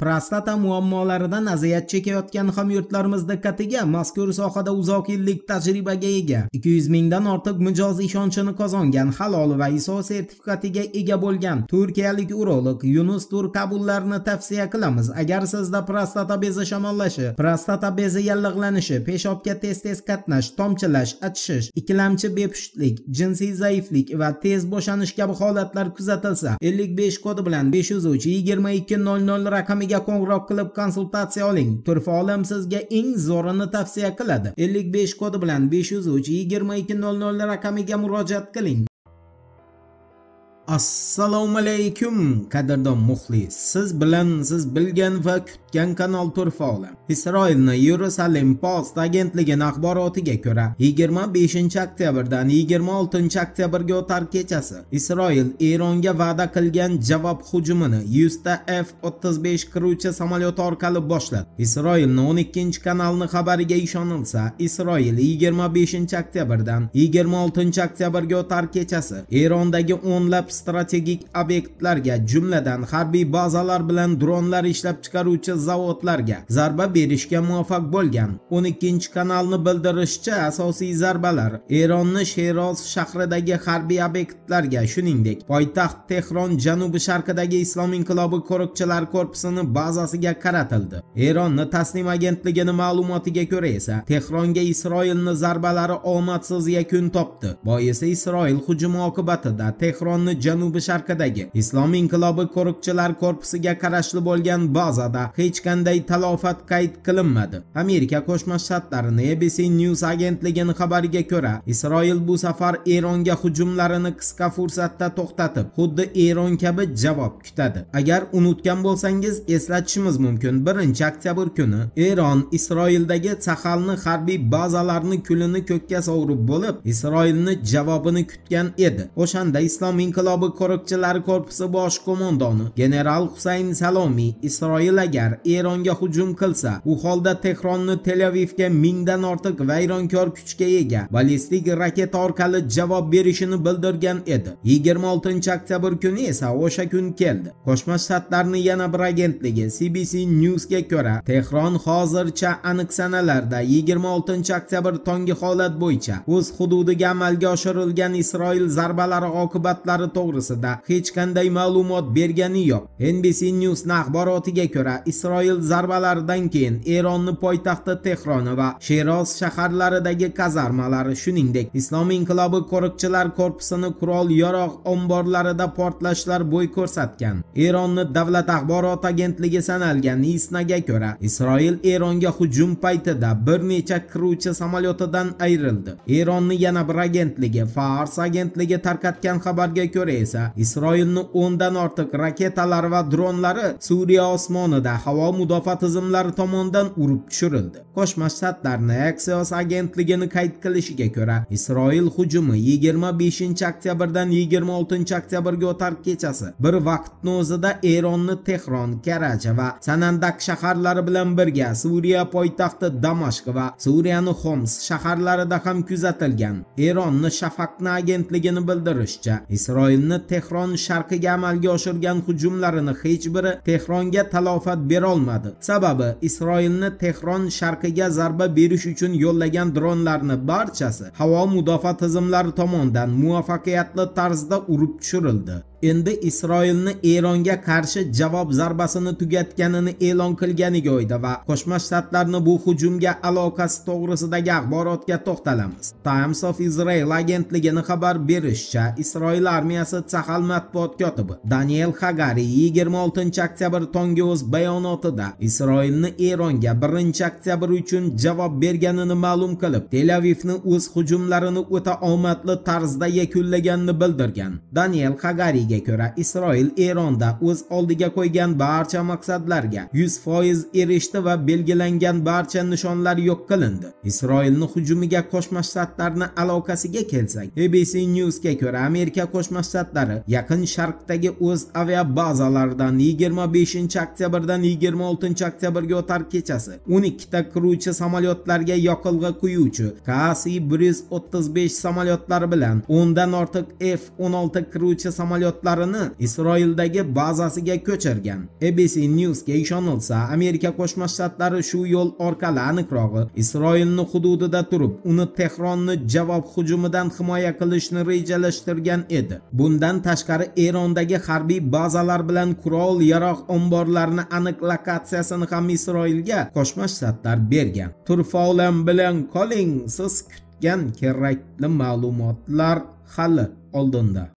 Prostata muammolaridan aziyat chekayotgan hamyurtlarimiz diqqatiga mazkur sohada uzoq yillik tajribaga ega 200 mingdan ortiq mijoz ishonchini qozongan halol va ISO sertifikatiga ega bo'lgan turkiyalik urolog Yunus tur kabullarni tavsiya qilamiz. Agar sizda prostata bezi shamollashi, prostata bezi yallig'lanishi, peshobga tez-tez qatnash, tomchilash, achishish, ikkilamchi bepushtlik, jinsiy zaiflik va tez bo'shanish kabi holatlar kuzatilsa, 55 kodi bilan 503 2200 raqamiga xizmatiga qo'ng'iroq qilib konsultatsiya oling turfa olim sizga eng zo'rini tavsiya qiladi 55 kodi bilan 503 2200 raqamiga murojaat qiling assalomu alaykum qadrdon muxlis siz bilan siz bilgan va eshitgan kanal turfoli isroilni yerusalem post agentligini axborotiga ko'ra 25 oktyabrdan 26 oktyabrga o'tar kechasi isroil eronga va'da qilgan javob hujumini 100 ta f 35 qiruvchi samolyoti orqali boshladi isroilni 12 kanalni xabariga ishonilsa isroil 25 oktyabrdan 26 oktyabrga o'tar kechasi erondagi o'nlab strategik obyektlarga jumladan harbiy bazalar bilan dronlar ishlab chiqaruvchi zavodlarga zarba berishga muvaffaq bo'lgan 12 kanalni bildirishicha asosiy zarbalar eronni sheroz shahridagi harbiy obyektlarga shuningdek poytaxt tehron janubi sharqidagi islom inqilobi qo'riqchilar korpusini bazasiga qaratildi eronni taslim agentligini ma'lumotiga ko'ra esa tehronga isroilni zarbalari omadsiz yakun topdi boisi isroil hujumi oqibatida tehronni janubi sharqidagi islom inqilobi qo'riqchilar korpusiga qarashli bo'lgan bazada hech hech qanday talofat qayd qilinmadi amerika qo'shma shtatlari abc news agentligini xabariga ko'ra isroil bu safar eronga hujumlarini qisqa fursatda to'xtatib xuddi eron kabi javob kutadi agar unutgan bo'lsangiz eslatishimiz mumkin 1 oktyabr kuni eron isroildagi sahalni harbiy bazalarni kulini ko'kka sovurib bo'lib isroilni javobini kutgan edi o'shanda islom inqilobi qo'riqchilari korpusi bosh qo'mondoni general husayn salomiy isroil agar Eronga hujum qilsa, u holda Tehronni Tel Avivga mingdan ortiq vayronkor kuchga ega ballistik raketa orqali javob berishini bildirgan edi. 26 oktyabr kuni esa o'sha kun keldi. Qo'shma Shtatlarning yana bir agentligi CBC Newsga ko'ra, Tehron hozircha aniq sanalarda 26 oktyabr tongi holat bo'yicha o'z hududiga amalga oshirilgan Isroil zarbalari oqibatlari to'g'risida hech qanday ma'lumot bergani yo'q. NBC News axborotiga ko'ra, Isroil Isroil zarbalaridan keyin Eronni poytaxti Tehron va Sheroz shaharlaridagi kazarmalari, shuningdek, Islom inqilobi qo'riqchilar korpusini qurol-yarog' omborlarida portlashlar bo'y ko'rsatgan. Eronni davlat axborot agentligi sanalgan ISNAga ko'ra, Isroil Eronga hujum paytida bir necha qiruvchi samolyotidan ayrildi. Eronni yana bir agentligi Fars agentligi tarqatgan xabarga ko'ra esa Isroilni 10 dan ortiq raketalar va dronlari Suriya osmonida havo havo mudofaa tizimlari tomonidan urib tushirildi qo'shma shtatlar axios agentligini qayd qilishiga ko'ra isroil hujumi 25 oktyabrdan 26 oktyabrga o'tar kechasi bir vaqtni o'zida eronni tehron karachi va sanandak shaharlari bilan birga suriya poytaxti damashq va suriyani xoms shaharlarida ham kuzatilgan eronni shafaqni agentligini bildirishicha isroilni tehron sharqiga amalga oshirgan hujumlarini hech biri tehronga talofat bera berolmadi sababi isroilni tehron sharqiga zarba berish uchun yo'llagan dronlarni barchasi havo mudofaa tizimlari tomonidan muvaffaqiyatli tarzda urib tushirildi endi Isroilni Eronga qarshi javob zarbasini tugatganini e'lon qilganiga o'yda va Qo'shma Shtatlarni bu hujumga aloqasi to'g'risidagi axborotga to'xtalamiz. Times of Israel agentligini xabar berishicha, Isroil armiyasi Tsahal matbuot kotibi Daniel Hagari 26 oktyabr tongi o'z bayonotida Isroilni Eronga 1 oktyabr uchun javob berganini ma'lum qilib, Tel Avivni o'z hujumlarini o'ta omadli tarzda yakunlaganini bildirgan. Daniel Hagari taxminiga ko'ra Isroil Eronda o'z oldiga qo'ygan barcha maqsadlarga 100% erishdi va belgilangan barcha nishonlar yo'q qilindi. Isroilni hujumiga Qo'shma Shtatlarni aloqasiga kelsak, ABC Newsga ko'ra Amerika Qo'shma Shtatlari Yaqin Sharqdagi o'z aviabazalaridan 25-oktyabrdan 26-oktyabrga o'tar kechasi 12 ta qiruvchi samolyotlarga yoqilg'i quyuvchi KC-135 samolyotlari bilan 10 dan ortiq F-16 qiruvchi samolyot samolyotlarini Isroildagi bazasiga ko'chirgan. ABC Newsga ishonilsa, Amerika Qo'shma Shtatlari shu yo'l orqali aniqrog'i Isroilni hududida turib, uni Tehronni javob hujumidan himoya qilishni rejalashtirgan edi. Bundan tashqari Erondagi harbiy bazalar bilan qurol-yarog' omborlarini aniq lokatsiyasini ham Isroilga Qo'shma Shtatlar bergan. Turfaulam bilan qoling siz kutgan kerakli ma'lumotlar hali oldinda